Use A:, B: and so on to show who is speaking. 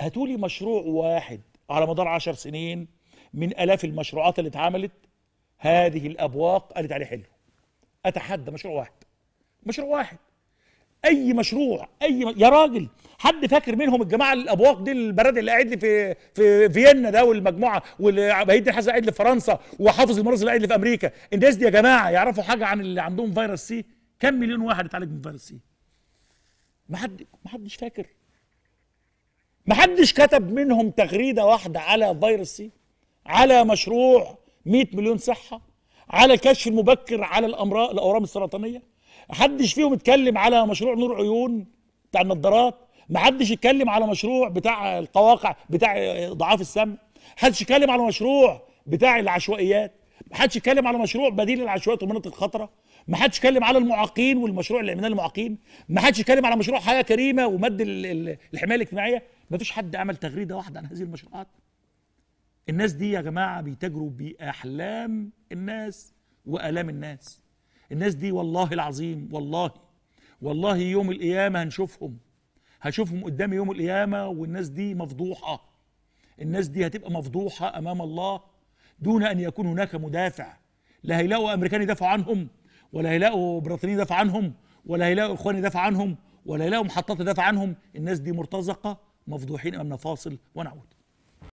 A: هاتوا لي مشروع واحد على مدار عشر سنين من آلاف المشروعات اللي اتعملت هذه الأبواق قالت عليه حلو أتحدى مشروع واحد مشروع واحد أي مشروع أي م... يا راجل حد فاكر منهم الجماعة الأبواق دي البراد اللي قاعد لي في في فيينا ده والمجموعة والبهيد الحسن قاعد لي في فرنسا وحافظ المرض اللي قاعد لي في أمريكا الناس دي يا جماعة يعرفوا حاجة عن اللي عندهم فيروس سي كم مليون واحد اتعالج من فيروس سي ما حد ما حدش فاكر محدش كتب منهم تغريده واحده على فيروس سي على مشروع 100 مليون صحه على كشف المبكر على الامراض الاورام السرطانيه محدش فيهم اتكلم على مشروع نور عيون بتاع ما محدش اتكلم على مشروع بتاع القواقع بتاع ضعاف السمع محدش اتكلم على مشروع بتاع العشوائيات محدش اتكلم على مشروع بديل العشوائيات والمناطق الخطره ما حدش اتكلم على المعاقين والمشروع اللي عملناه للمعاقين ما حدش اتكلم على مشروع حياه كريمه ومد الحمايه الاجتماعيه ما فيش حد عمل تغريده واحده عن هذه المشروعات الناس دي يا جماعه بيتاجروا باحلام الناس والام الناس الناس دي والله العظيم والله والله يوم القيامه هنشوفهم هشوفهم قدامي يوم القيامه والناس دي مفضوحه الناس دي هتبقى مفضوحه امام الله دون ان يكون هناك مدافع لا هيلاقوا امريكان يدافعوا عنهم ولا هيلاقوا بريطاني يدافع عنهم ولا هيلاقوا اخوان يدافع عنهم ولا هيلاقوا محطات تدافع عنهم الناس دي مرتزقه مفضوحين امامنا فاصل ونعود